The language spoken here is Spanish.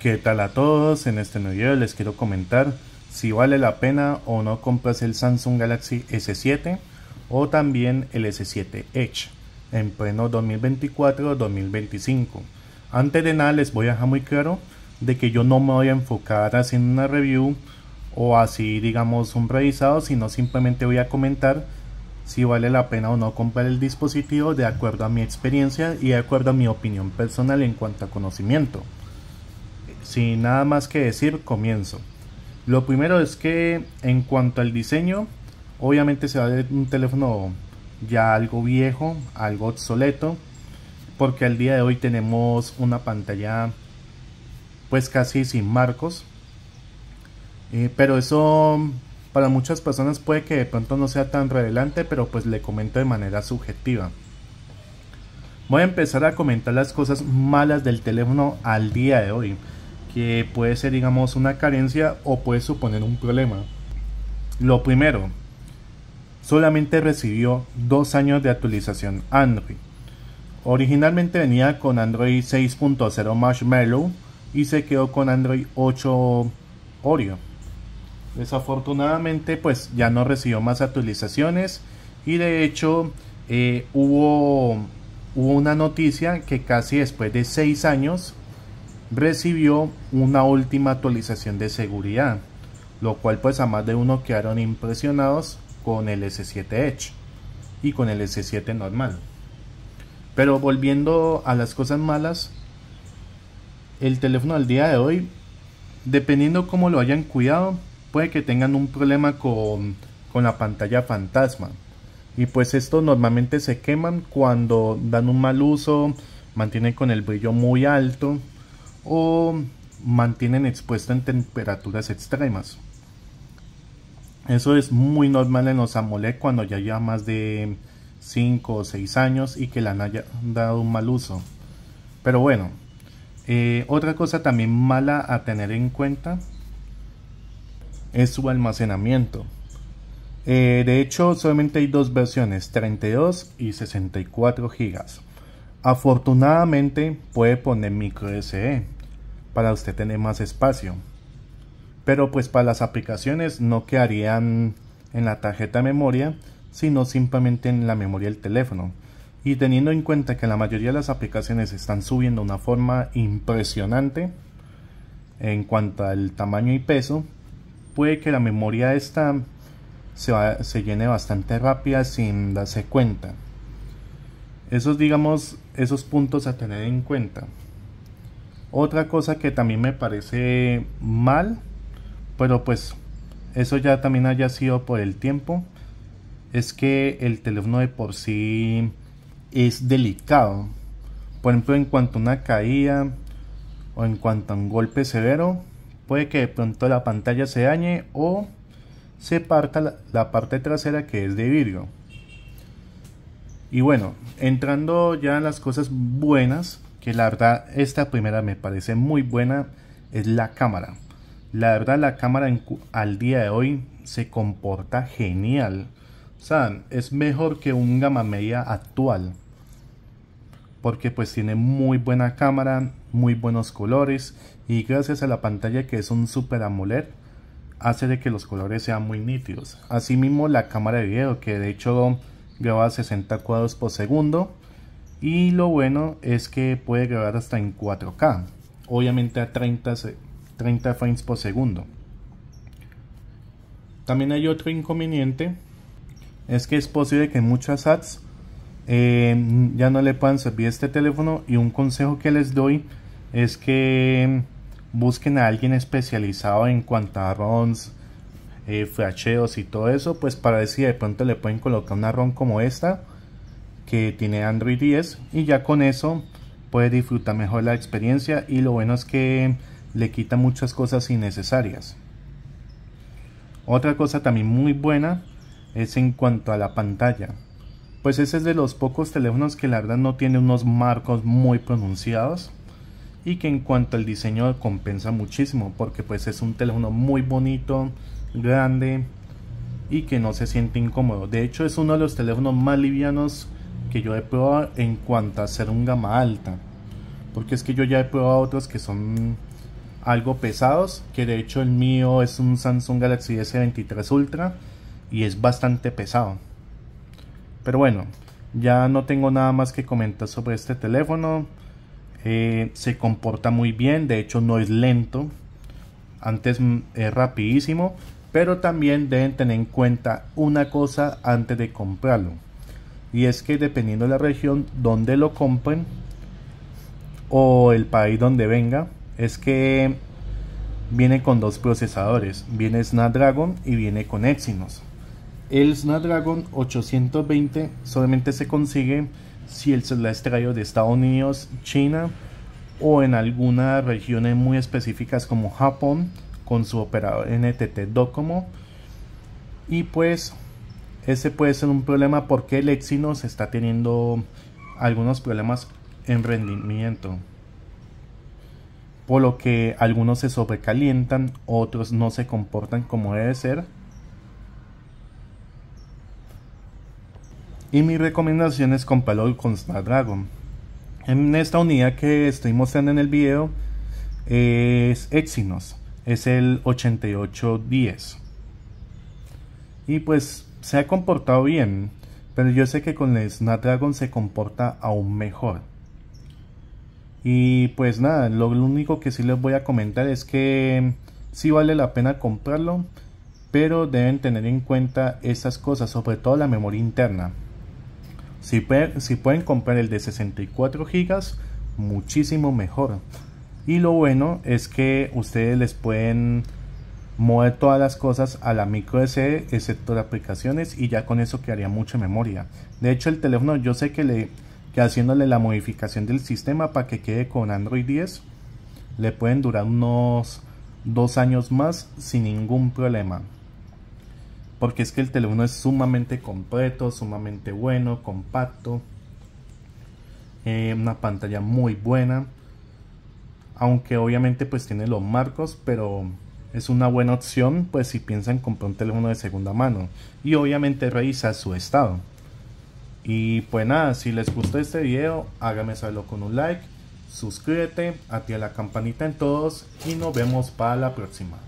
¿Qué tal a todos? En este nuevo video les quiero comentar si vale la pena o no compras el Samsung Galaxy S7 o también el S7 Edge en pleno 2024-2025. Antes de nada les voy a dejar muy claro de que yo no me voy a enfocar haciendo una review o así digamos un revisado, sino simplemente voy a comentar si vale la pena o no comprar el dispositivo de acuerdo a mi experiencia y de acuerdo a mi opinión personal en cuanto a conocimiento. Sin nada más que decir, comienzo. Lo primero es que en cuanto al diseño, obviamente se va a ver un teléfono ya algo viejo, algo obsoleto, porque al día de hoy tenemos una pantalla pues casi sin marcos. Eh, pero eso para muchas personas puede que de pronto no sea tan relevante, pero pues le comento de manera subjetiva. Voy a empezar a comentar las cosas malas del teléfono al día de hoy que puede ser, digamos, una carencia o puede suponer un problema. Lo primero, solamente recibió dos años de actualización Android. Originalmente venía con Android 6.0 Marshmallow y se quedó con Android 8 Oreo. Desafortunadamente pues ya no recibió más actualizaciones y de hecho eh, hubo, una noticia que casi después de seis años recibió una última actualización de seguridad, lo cual pues a más de uno quedaron impresionados con el S7 Edge y con el S7 normal. Pero volviendo a las cosas malas, el teléfono al día de hoy, dependiendo cómo lo hayan cuidado, puede que tengan un problema con, con la pantalla fantasma. Y pues estos normalmente se queman cuando dan un mal uso, mantienen con el brillo muy alto o mantienen expuesta en temperaturas extremas. Eso es muy normal en los AMOLED cuando ya lleva más de 5 o 6 años y que le han dado un mal uso. Pero bueno, eh, otra cosa también mala a tener en cuenta es su almacenamiento. Eh, de hecho, solamente hay dos versiones, 32 y 64 GB. Afortunadamente puede poner micro SE, para usted tener más espacio. Pero pues para las aplicaciones no quedarían en la tarjeta de memoria, sino simplemente en la memoria del teléfono. Y teniendo en cuenta que la mayoría de las aplicaciones están subiendo de una forma impresionante en cuanto al tamaño y peso, puede que la memoria esta se llene bastante rápida sin darse cuenta. Esos digamos, esos puntos a tener en cuenta. Otra cosa que también me parece mal, pero pues eso ya también haya sido por el tiempo, es que el teléfono de por sí es delicado. Por ejemplo, en cuanto a una caída o en cuanto a un golpe severo, puede que de pronto la pantalla se dañe o se parta la, parte trasera que es de vidrio. Y bueno, entrando ya en las cosas buenas, que la verdad esta primera me parece muy buena, es la cámara. La verdad la cámara en, al día de hoy se comporta genial. O sea, es mejor que un gama media actual. Porque pues tiene muy buena cámara, muy buenos colores y gracias a la pantalla que es un super AMOLED hace de que los colores sean muy nítidos. Asimismo la cámara de video que de hecho graba 60 cuadros por segundo y lo bueno es que puede grabar hasta en 4K, obviamente a 30, frames por segundo. También hay otro inconveniente, es que es posible que muchas ads em, ya no le puedan servir este teléfono y un consejo que les doy es que em, busquen a alguien especializado en cuanto a ROMs, eh, flasheos y todo eso, pues para ver si de pronto le pueden colocar una ROM como esta que tiene Android 10 y ya con eso puede disfrutar mejor la experiencia y lo bueno es que le quita muchas cosas innecesarias. Otra cosa también muy buena es en cuanto a la pantalla. Pues ese es de los pocos teléfonos que la verdad no tiene unos marcos muy pronunciados y que en cuanto al diseño compensa muchísimo porque pues es un teléfono muy bonito, grande y que no se siente incómodo. De hecho es uno de los teléfonos más livianos que yo he probado en cuanto a ser un gama alta. Porque es que yo ya he probado otros que son algo pesados, que de hecho el mío es un Samsung Galaxy S23 Ultra y es bastante pesado. Pero bueno, ya no tengo nada más que comentar sobre este teléfono. Eh, se comporta muy bien, de hecho no es lento. Antes mm, es rapidísimo, pero también deben tener en cuenta una cosa antes de comprarlo y es que dependiendo de la región donde lo compren o el país donde venga, es que viene con dos procesadores. Viene Snapdragon y viene con Exynos. El Snapdragon 820 solamente se consigue si el celular es de Estados Unidos, China o en algunas regiones muy específicas como Japón con su operador NTT Docomo. Y pues ese puede ser un problema porque el Exynos está teniendo algunos problemas en rendimiento. Por lo que algunos se sobrecalientan, otros no se comportan como debe ser. Y mi recomendación es comprarlo con Snapdragon. En esta unidad que estoy mostrando en el video es Exynos, es el 8810. Y pues se ha comportado bien, pero yo sé que con el Snapdragon se comporta aún mejor. Y pues nada, lo único que sí les voy a comentar es que sí vale la pena comprarlo, pero deben tener en cuenta estas cosas, sobre todo la memoria interna. Si, si pueden comprar el de 64 GB, muchísimo mejor. Y lo bueno es que ustedes les pueden mueve todas las cosas a la micro SD excepto de aplicaciones y ya con eso quedaría mucha memoria. De hecho el teléfono yo sé que, le, que haciéndole la modificación del sistema para que quede con Android 10 le pueden durar unos dos años más sin ningún problema. Porque es que el teléfono es sumamente completo, sumamente bueno, compacto. Eh, una pantalla muy buena. Aunque obviamente pues tiene los marcos, pero es una buena opción pues si piensan comprar un teléfono de segunda mano y obviamente revisa su estado. Y pues nada, si les gustó este video, hágame saberlo con un like, suscríbete, activa la campanita en todos y nos vemos para la próxima.